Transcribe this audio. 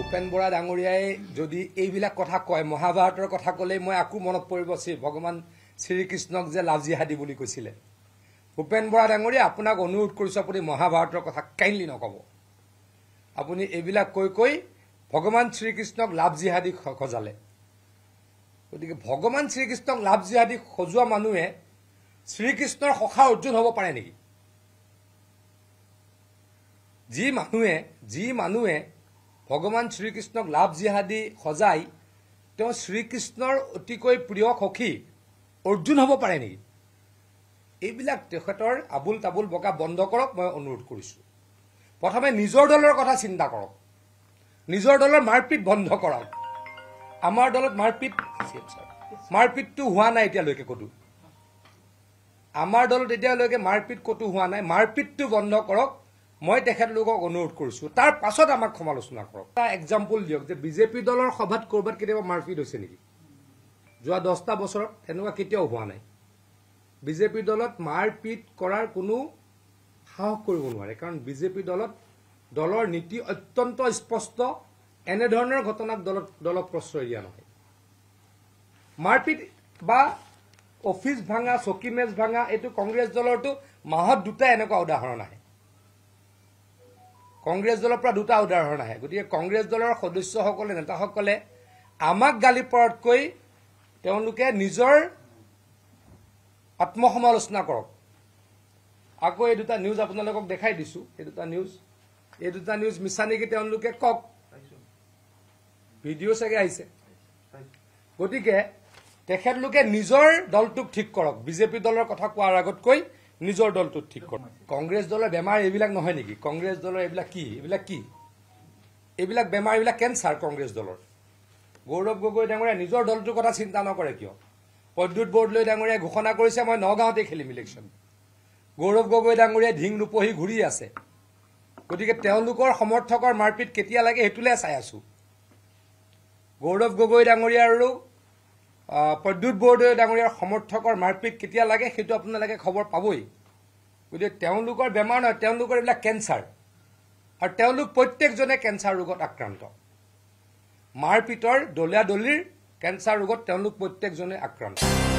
ভূপেন বৰা ডাঙৰীয়াই যদি এইবিলাক কথা কয় মহাভাৰতৰ কথা ক'লে মই আকৌ মনত পৰিব শ্ৰী ভগৱান শ্ৰীকৃষ্ণক যে লাভ লাভজিহাদি বুলি কৈছিলে ভূপেন বৰা ডাঙৰীয়া আপোনাক অনুৰোধ কৰিছো আপুনি মহাভাৰতৰ কথা কাইণ্ডলি নক'ব আপুনি এইবিলাক কৈ কৈ ভগৱান শ্ৰীকৃষ্ণক লাভ লাভজিহাদি সজালে গতিকে ভগৱান শ্ৰীকৃষ্ণক লাভ লাভজিহাদি সজোৱা মানুহে শ্ৰীকৃষ্ণৰ সখা অৰ্জুন হ'ব পাৰে নেকি যি মানুহে যি মানুহে ভগৱান শ্ৰীকৃষ্ণক লাভ জিহাদি সজাই তেওঁ শ্ৰীকৃষ্ণৰ অতিকৈ প্ৰিয় সখী অৰ্জুন হ'ব পাৰে নেকি এইবিলাক তেখেতৰ আবুল তাবুল বগা বন্ধ কৰক মই অনুৰোধ কৰিছোঁ প্ৰথমে নিজৰ দলৰ কথা চিন্তা কৰক নিজৰ দলৰ মাৰপিট বন্ধ কৰক আমাৰ দলত মাৰপিট মাৰপিটটো হোৱা নাই এতিয়ালৈকে ক'তো আমাৰ দলত এতিয়ালৈকে মাৰপিট ক'তো হোৱা নাই মাৰপিটটো বন্ধ কৰক মই তেখেতলোকক অনুৰোধ কৰিছো তাৰ পাছত আমাক সমালোচনা কৰক এটা এক্সাম্পল দিয়ক যে বিজেপি দলৰ সভাত ক'ৰবাত কেতিয়াবা মাৰপিট হৈছে নেকি যোৱা দহটা বছৰত তেনেকুৱা কেতিয়াও হোৱা নাই বিজেপি দলত মাৰপিট কৰাৰ কোনো সাহস কৰিব নোৱাৰে কাৰণ বিজেপি দলত দলৰ নীতি অত্যন্ত স্পষ্ট এনেধৰণৰ ঘটনাক দলত দলক প্ৰশ্ৰয় দিয়া নহয় মাৰপিট বা অফিচ ভাঙা চকী মেজ ভাঙা এইটো কংগ্ৰেছ দলৰতো মাহত দুটা এনেকুৱা উদাহৰণ আহে কংগ্ৰেছ দলৰ পৰা দুটা উদাহৰণ আহে গতিকে কংগ্ৰেছ দলৰ সদস্যসকলে নেতাসকলে আমাক গালি পৰাতকৈ তেওঁলোকে নিজৰ আত্মসমালোচনা কৰক আকৌ এই দুটা নিউজ আপোনালোকক দেখাই দিছোঁ এই দুটা নিউজ এই দুটা নিউজ মিছা নেকি তেওঁলোকে কওক ভিডিঅ' চাগে আহিছে গতিকে তেখেতলোকে নিজৰ দলটোক ঠিক কৰক বিজেপি দলৰ কথা কোৱাৰ আগতকৈ নিজৰ দলটোত ঠিক কৰ কংগ্ৰেছ দলৰ বেমাৰ এইবিলাক নহয় নেকি কংগ্ৰেছ দলৰ এইবিলাক কি এইবিলাক কি এইবিলাক বেমাৰ এইবিলাক কেঞ্চাৰ কংগ্ৰেছ দলৰ গৌৰৱ গগৈ ডাঙৰীয়া নিজৰ দলটোৰ কথা চিন্তা নকৰে কিয় প্ৰদ্যুৎ বৰদলৈ ডাঙৰীয়াই ঘোষণা কৰিছে মই নগাঁৱতে খেলিম ইলেকশ্যন গৌৰৱ গগৈ ডাঙৰীয়াই ঢিং নুপহি ঘূৰি আছে গতিকে তেওঁলোকৰ সমৰ্থকৰ মাৰপিট কেতিয়া লাগে সেইটোলৈ চাই আছো গৌৰৱ গগৈ ডাঙৰীয়া আৰু প্ৰদ্যুৎ বৰদলৈ ডাঙৰীয়াৰ সমৰ্থকৰ মাৰপিট কেতিয়া লাগে সেইটো আপোনালোকে খবৰ পাবই গতিকে তেওঁলোকৰ বেমাৰ নহয় তেওঁলোকৰ এইবিলাক কেঞ্চাৰ আৰু তেওঁলোক প্ৰত্যেকজনে কেঞ্চাৰ ৰোগত আক্ৰান্ত মাৰ পিতৰ দলীয়া দলিৰ কেঞ্চাৰ ৰোগত তেওঁলোক প্ৰত্যেকজনে আক্ৰান্ত